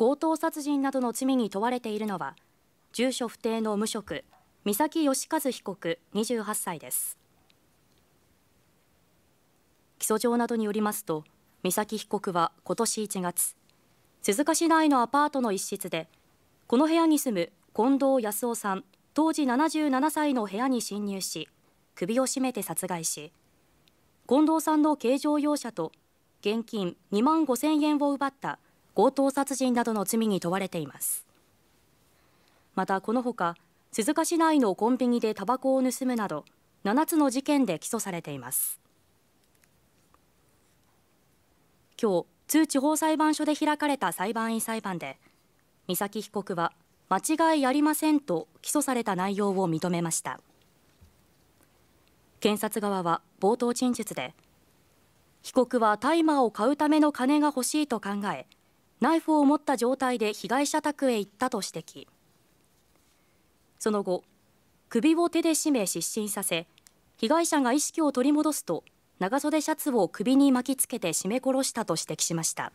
強盗殺人などの罪に問われているのは住所不定の無職三崎義和被告28歳です起訴状などによりますと三崎被告は今年1月鈴鹿市内のアパートの一室でこの部屋に住む近藤康夫さん当時77歳の部屋に侵入し首を絞めて殺害し近藤さんの軽乗用車と現金2万5000円を奪った強盗殺人などの罪に問われていますまたこのほか鈴鹿市内のコンビニでタバコを盗むなど7つの事件で起訴されています今日通地方裁判所で開かれた裁判員裁判で美咲被告は間違いありませんと起訴された内容を認めました検察側は冒頭陳述で被告は大麻を買うための金が欲しいと考えナイフを持った状態で被害者宅へ行ったと指摘その後首を手で絞め失神させ被害者が意識を取り戻すと長袖シャツを首に巻きつけて絞め殺したと指摘しました。